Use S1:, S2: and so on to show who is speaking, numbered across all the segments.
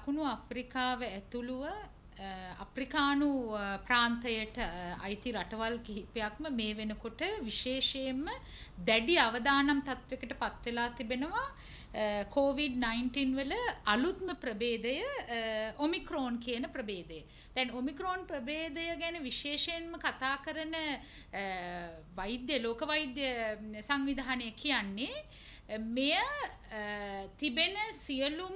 S1: දකුණු අප්‍රිකාව ඇතුළුව අප්‍රිකානු ප්‍රාන්තයට අයිති රටවල් කිහිපයක්ම මේ වෙනකොට විශේෂයෙන්ම දැඩි අවදානම් තත්ත්වකට පත්වෙලා තිබෙනවා කෝවිD-19 වල අලුත්ම ප්‍රභේදය ඔමික්‍රෝන් කියන ප්‍රභේදය. දැන් ඔමික්‍රෝන් ප්‍රභේදය ගැන විශේෂයෙන්ම කතා කරන වෛද්‍ය ලෝක වෛද්‍ය සංවිධානය කියන්නේ මෙය තිබෙන සියලුම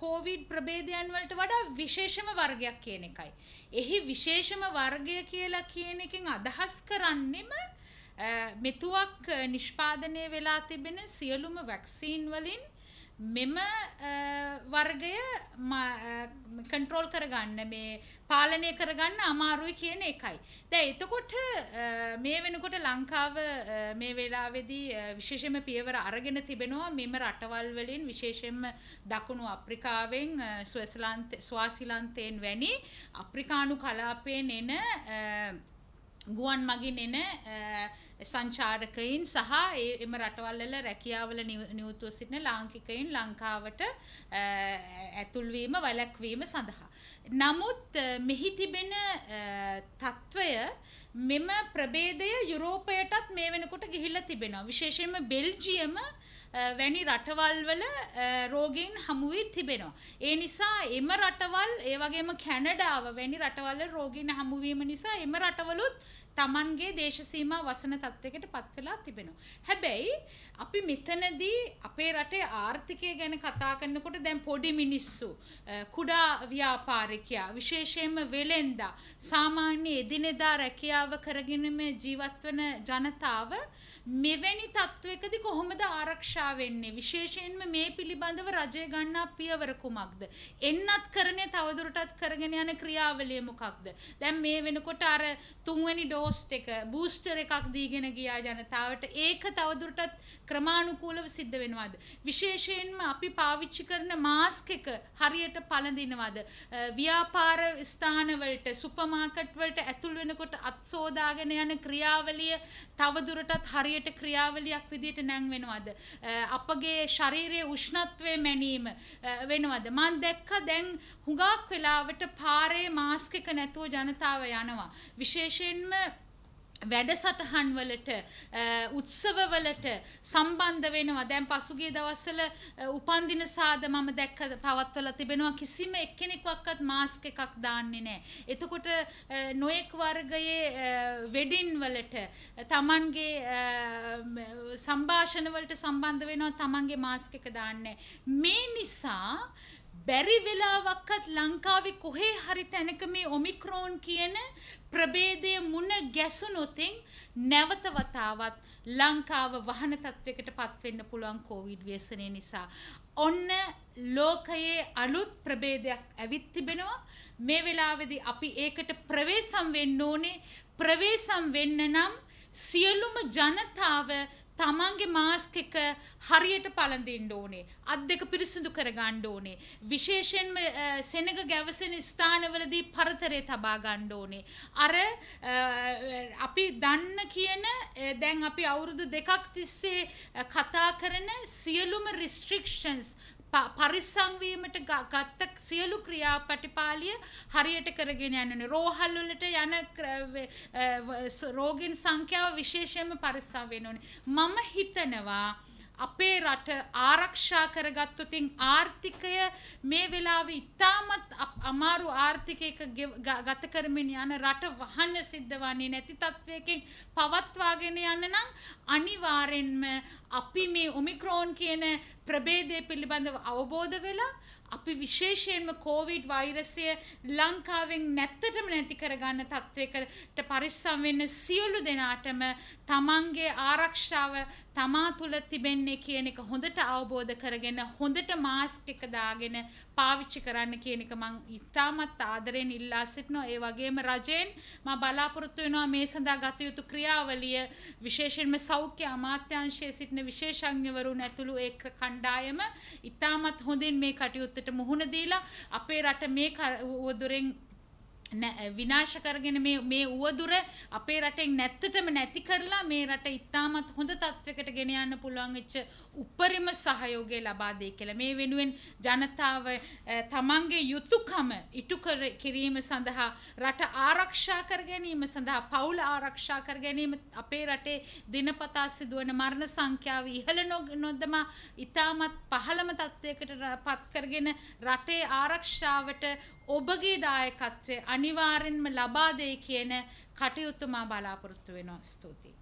S1: කෝවිඩ් ප්‍රබේදයන් වලට වඩා විශේෂම වර්ගයක් කියන එකයි. එහි විශේෂම වර්ගය කියලා කියන එකෙන් අදහස් කරන්නෙම මෙතුවක් නිෂ්පාදනය වෙලා තිබෙන සියලුම වැක්සීන් වලින් මෙම වර්ගය කන්ට්‍රෝල් කරගන්න මේ පාලනය කරගන්න අමාරුයි කියන එකයි. දැන් එතකොට මේ වෙනකොට ලංකාව මේ වෙලාවේදී විශේෂයෙන්ම පියවර අරගෙන තිබෙනවා මෙම රටවල් වලින් විශේෂයෙන්ම දකුණු අප්‍රිකාවෙන් ස්වාසිලන්තයෙන් වැනි අප්‍රිකානු කලාපයෙන් එන ගුවන් මගින් එන සංචාරකයින් සහ එම රටවල්ල රැකියාවල නියුතුව සිටින ලාංකිකයින් ලංකාවට ඇතුල්වීම වැලැක්වීම සඳහා. නමුත් මෙහි තිබෙන තත්ත්වය මෙම ප්‍රබේදය යුරෝපයටත් මේ වෙනකොට ගිහිල්ල තිබෙනවා. විශේෂයෙන්ම බෙල්ජියම වැනි රටවල්වල රෝගීන් හමුවී තිබෙනවා. ඒ නිසා එම රටවල් ඒ වගේම කැනඩාව වැනි රටවල්ල රෝගීන් හමුවීම නිසා එම රටවලුත් තමන්ගේ දේශසීමා වසන තත්ත්වයකට පත් වෙලා තිබෙනවා. හැබැයි අපි මෙතනදී අපේ රටේ ආර්ථිකය ගැන කතා කරනකොට දැන් පොඩි මිනිස්සු, කුඩා ව්‍යාපාරිකයා, විශේෂයෙන්ම වෙලෙන්දා, සාමාන්‍ය එදිනෙදා රැකියාව කරගෙන ජීවත් වන ජනතාව මෙවැනි තත්ත්වයකදී කොහොමද ආරක්ෂා වෙන්නේ? විශේෂයෙන්ම මේ පිළිබඳව රජය ගන්නා පියවර කුමක්ද? එන්නත් කරන්නේ තවදුරටත් කරගෙන යන ක්‍රියාවලිය මොකක්ද? දැන් මේ වෙනකොට අර තුන්වෙනි ඩෝ බෝස්ට් එක බූස්ටර් එකක් දීගෙන ගියා ජනතාවට ඒක තවදුරටත් ක්‍රමානුකූලව සිද්ධ වෙනවාද විශේෂයෙන්ම අපි පාවිච්චි කරන මාස්ක් එක හරියට පළඳිනවද ව්‍යාපාර ස්ථානවලට සුපර් මාකට් වලට ඇතුල් වෙනකොට අත්සෝදාගෙන යන ක්‍රියාවලිය තවදුරටත් හරියට ක්‍රියාවලියක් විදිහට නැංවෙනවද අපගේ ශරීරයේ උෂ්ණත්වය මැනීම වෙනවද මම දැක්ක දැන් හුඟක් වෙලාවට පාරේ මාස්ක් එක නැතුව ජනතාව යනවා විශේෂයෙන්ම වැඩසටහන් වලට උත්සවවලට සම්බන්ධ වෙනවා. දැන් පසුගිය දවස්වල උපන්දින සාද මම දැක්ක පවත්වලා තිබෙනවා කිසිම එක්කෙනෙක්වත් මාස්ක් එකක් දාන්නේ නැහැ. එතකොට නොඑක් වර්ගයේ වෙඩින් වලට Tamanගේ සම්භාෂණ වලට සම්බන්ධ වෙනවා Tamanගේ මාස්ක් එක දාන්නේ මේ නිසා බැරි වෙලාවක්වත් ලංකාවේ කොහේ හරි තැනක මේ ඔමික්‍රෝන් කියන ප්‍රභේදය මුණ ගැසුනොතින් නැවත වතාවත් ලංකාව වහන තත්වයකට පත්වෙන්න පුළුවන් කෝවිඩ් ව්‍යසනය නිසා. ඔන්න ලෝකයේ අලුත් ප්‍රභේදයක් ඇවිත් තිබෙනවා. මේ වෙලාවේදී අපි ඒකට ප්‍රවේශම් වෙන්න ඕනේ. ප්‍රවේශම් වෙන්න නම් සියලුම ජනතාව තමන්ගේ මාස්ක එක හරියට පළඳින්න ඕනේ. අත් දෙක පිරිසිදු කරගන්න ඕනේ. විශේෂයෙන්ම සෙනඟ ගැවසෙන ස්ථානවලදී පරතරය තබා ගන්න ඕනේ. අර අපි දන්න කියන දැන් අපි අවුරුදු දෙකක් තිස්සේ කතා කරන සියලුම රිස්ට්‍රික්ෂන්ස් පරිස්සංවීමට ගත්ත සියලු ක්‍රියා පටිපාලිය හරියට කරගෙන යන්නේ රෝහල්වලට යන රෝගීන් සංඛ්‍යාව විශේෂයෙන්ම පරිස්සම් වෙන්න ඕනේ මම හිතනවා අපේ රට ආරක්ෂා කරගත්තොතින් ආර්ථිකය මේ වෙලාවේ ඉතාමත් අමාරු ආර්ථිකයක ගත කරමින් යන රට වහන්න සිද්ධ වන්නේ නැති තත්වයකින් පවත්වාගෙන යන්න නම් අනිවාර්යෙන්ම අපි මේ ඔමික්‍රෝන් කියන ප්‍රභේදය පිළිබඳව අවබෝධ වෙලා අපි විශේෂයෙන්ම කෝවිඩ් වෛරසය ලංකාවෙන් නැත්තටම නැති කරගන්න තත්ත්වයකට පරිස්සම් වෙන්න සියලු දෙනාටම තමන්ගේ ආරක්ෂාව තමා තුළ තිබෙන්නේ කියන එක හොඳට අවබෝධ කරගෙන හොඳට මාස්ක් එක දාගෙන පාවිච්චි කරන්න කියන එක මං ඉතාමත් ආදරෙන් ඉල්ලා සිටිනවා ඒ වගේම රජයෙන් මම බලාපොරොත්තු වෙනවා මේ සඳහා ගත යුතු ක්‍රියාවලිය විශේෂයෙන්ම සෞඛ්‍ය අමාත්‍යාංශයේ සිටින විශේෂඥවරුන් ඇතුළු ඒ කණ්ඩායම ඉතාමත් හොඳින් මේ කටයුත්ත තත්ත්වයට මුහුණ දීලා අපේ රට මේ දොරෙන් විනාශ කරගෙන මේ මේ උවදුර අපේ රටෙන් නැත්තටම නැති කරලා මේ රට ඉතාමත් හොඳ තත්වයකට ගෙන යන්න පුළුවන් වෙච්ච උපරිම සහයෝගය ලබා දෙයි කියලා. මේ වෙනුවෙන් ජනතාව තමන්ගේ යුතුයකම ඉටු කිරීම සඳහා රට ආරක්ෂා කර ගැනීම සඳහා පවුල ආරක්ෂා කර ගැනීම අපේ රටේ දිනපතා සිදුවන මරණ සංඛ්‍යාව ඉහළ නොදම ඉතාමත් පහළම තත්වයකට පත් කරගෙන රටේ ආරක්ෂාවට ඔබගේ දායකත්වය අනිවාර්යෙන්ම ලබා දෙයි කියන කටයුතු මා බලාපොරොත්තු වෙනවා. ස්තුතියි.